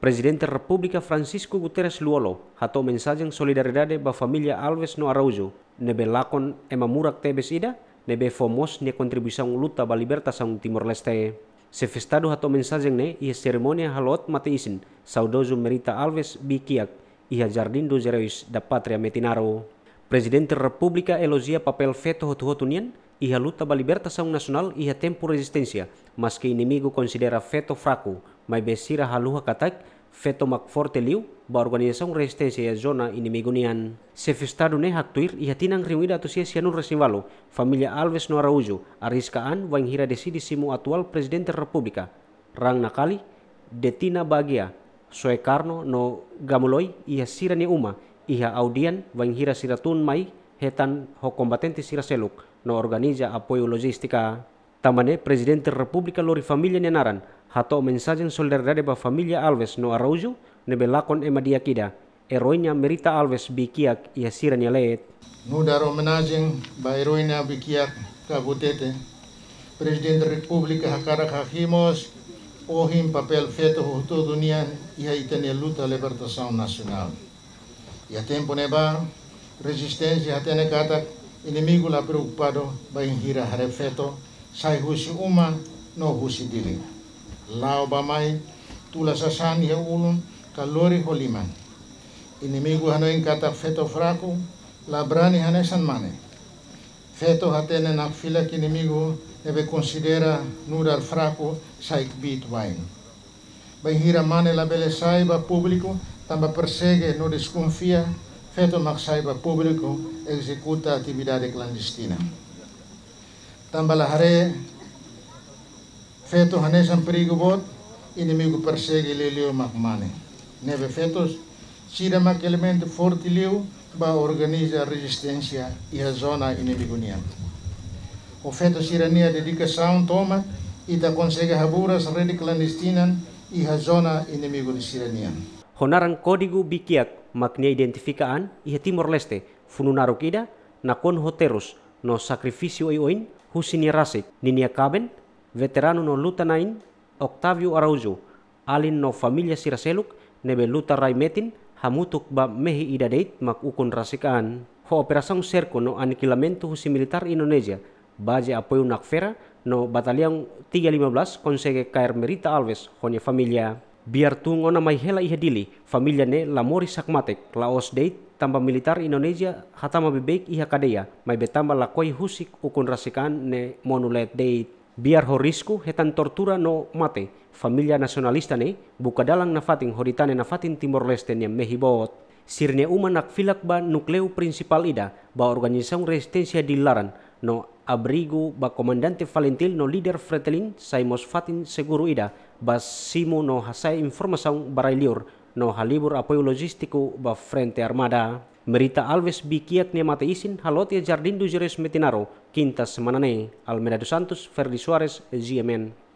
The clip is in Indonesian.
Presiden Republika Francisco Guterres Luolo hato mensajeng solidaridade ba familia Alves no Araujo nebe lakon ema murak tebes ida, nebe fomos ne kontribusang luta ba sang Timor-Leste. Se festado mensajeng ne ia seremonia halot matiisin saudozo Merita Alves Bikiak ia jardin Jardim dos da Patria Metinaro. Presiden Republika Elozia papel feto hotu-hotu nian, y a luta va libertação nacional e a tempo resistência, mas que inimigo considera feto fraco, mai besira haluha katak, feto forte liu, ba organização resistência e a ya zona inimigo nian. Se festado ne haktuir e tinang reunida ato sia sianun resimbalo, família Alves no Araújo, arriscaan vai hira decidi simu atual presidente república, rang nakali, detina bagia, soekarno no gamuloi e a sirani uma, iha audian vai hira siratun mai, hetan ho combatente siraseluk, no organiza apoio logística. Tamane, presidente da República lori família nenaran, hato mensagem solidariedade ba família Alves no Araújo, nebelakon emadia kida. Eroinya Merita Alves bikiak ia siran yalet. No daro homenagem ba eroinya bikiak kabutete. Presidente da República hakara hakimos ohim papel feto hutu dunia ia itene luta libertação nacional. Ia tempo neba resistensi atene katak inimigo la preocupado vai engira refeto sai husi uma no husi dili lao ba mai tula sasan ya ulun kalori holiman inimigo hano encata feto fraku labrani hane san mane feto hatene na fila que inimigo deve considera nurar fraku sai bit wine Ba hira mane la bele saiba público tamba persegue no desconfia feito uma saiba público, executa atividade clandestina. Tambalahare, feito hanesan perigo bot, inimigo persegue leleu magmane. Neve fetos, tira maquelemento forte Liu, ba organiza resistência e a zona inimigo niam. O feto sirania dedicação toma e da consegue raburas rede clandestina e a zona inimigo de sirania. Honaran código biquiac maknia identifikaan ia Timor Leste, Fununarukida ida, nakon hoterus, no sacrificio Oin husini rasik, ninia kaben, veterano no luta nain, Octavio Araujo, alin no familia siraseluk, nebe luta raimetin, hamutuk ba mehi ida deit mak ukun rasikan Ho operasang serko no Anikilamento husi militar Indonesia, baje apoio nakfera, no batalion 315 konsege kair Merita Alves, honya familia biar tungo na may hela ihadili, familia ne lamori sakmatek, laos date, tamba militar Indonesia, hata bebek iha kadeya, may betamba lakoy husik ukun rasikan ne monulet date. Biar horisku hetan tortura no mate, familia nasionalista ne, buka bukadalang nafating horitane nafatin Timor Leste ne mehibot. Sirne umanak filak ba nukleu prinsipal ida, ba organisasi resistensia dilaran, no abrigo ba komandante Valentil no líder Fretelin saimos fatin seguro ida simo no hasai barai liur no halibur apoio logistiku ba frente armada. Merita Alves bikiat ne isin halot ya Jardin Jerez Metinaro, quinta semana ne, dos Santos, Ferdi Suarez, GMN.